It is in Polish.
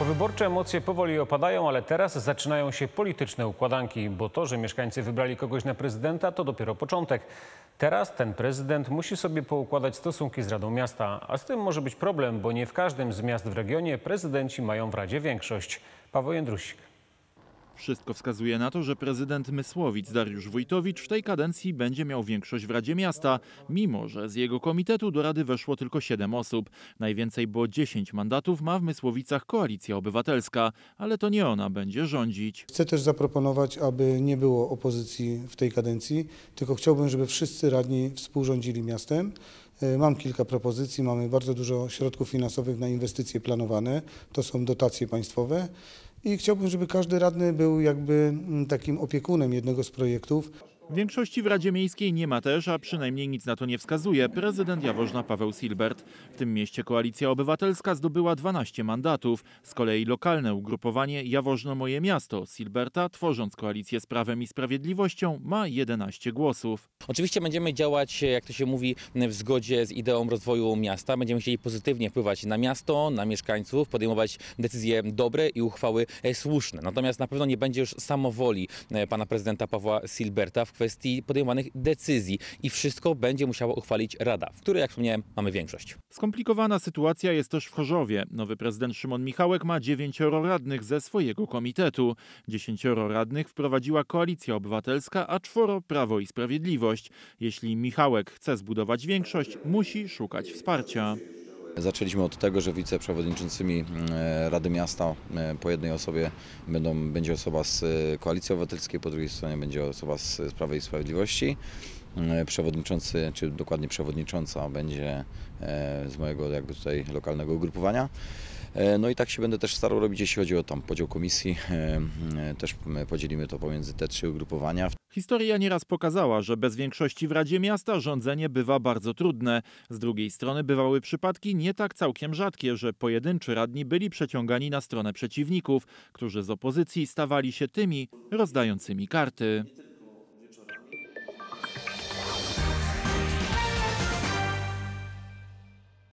Wyborcze emocje powoli opadają, ale teraz zaczynają się polityczne układanki, bo to, że mieszkańcy wybrali kogoś na prezydenta, to dopiero początek. Teraz ten prezydent musi sobie poukładać stosunki z Radą Miasta, a z tym może być problem, bo nie w każdym z miast w regionie prezydenci mają w Radzie większość. Paweł Jędrusik. Wszystko wskazuje na to, że prezydent Mysłowic Dariusz Wójtowicz w tej kadencji będzie miał większość w Radzie Miasta, mimo że z jego komitetu do Rady weszło tylko 7 osób. Najwięcej, bo 10 mandatów ma w Mysłowicach Koalicja Obywatelska, ale to nie ona będzie rządzić. Chcę też zaproponować, aby nie było opozycji w tej kadencji, tylko chciałbym, żeby wszyscy radni współrządzili miastem. E, mam kilka propozycji, mamy bardzo dużo środków finansowych na inwestycje planowane, to są dotacje państwowe i chciałbym, żeby każdy radny był jakby mm, takim opiekunem jednego z projektów. Większości w Radzie Miejskiej nie ma też, a przynajmniej nic na to nie wskazuje, prezydent Jaworzna Paweł Silbert. W tym mieście Koalicja Obywatelska zdobyła 12 mandatów. Z kolei lokalne ugrupowanie Jaworzno Moje Miasto Silberta, tworząc koalicję z Prawem i Sprawiedliwością, ma 11 głosów. Oczywiście będziemy działać, jak to się mówi, w zgodzie z ideą rozwoju miasta. Będziemy chcieli pozytywnie wpływać na miasto, na mieszkańców, podejmować decyzje dobre i uchwały słuszne. Natomiast na pewno nie będzie już samowoli e, pana prezydenta Pawła Silberta w kwestii kwestii podejmowanych decyzji i wszystko będzie musiała uchwalić Rada, w której, jak wspomniałem, mamy większość. Skomplikowana sytuacja jest też w Chorzowie. Nowy prezydent Szymon Michałek ma dziewięcioro radnych ze swojego komitetu. Dziesięcioro radnych wprowadziła Koalicja Obywatelska, a czworo Prawo i Sprawiedliwość. Jeśli Michałek chce zbudować większość, musi szukać wsparcia. Zaczęliśmy od tego, że wiceprzewodniczącymi mm, e, Rady Miasta e, po jednej osobie będą, będzie osoba z e, Koalicji Obywatelskiej, po drugiej stronie będzie osoba z Prawa i Sprawiedliwości. Mm, przewodniczący, czy dokładnie przewodnicząca będzie z mojego jakby tutaj lokalnego ugrupowania. E, no i tak się będę też starał robić, jeśli chodzi o tam podział komisji. E, e, też podzielimy to pomiędzy te trzy ugrupowania. Historia nieraz pokazała, że bez większości w Radzie Miasta rządzenie bywa bardzo trudne. Z drugiej strony bywały przypadki nie tak całkiem rzadkie, że pojedynczy radni byli przeciągani na stronę przeciwników, którzy z opozycji stawali się tymi rozdającymi karty.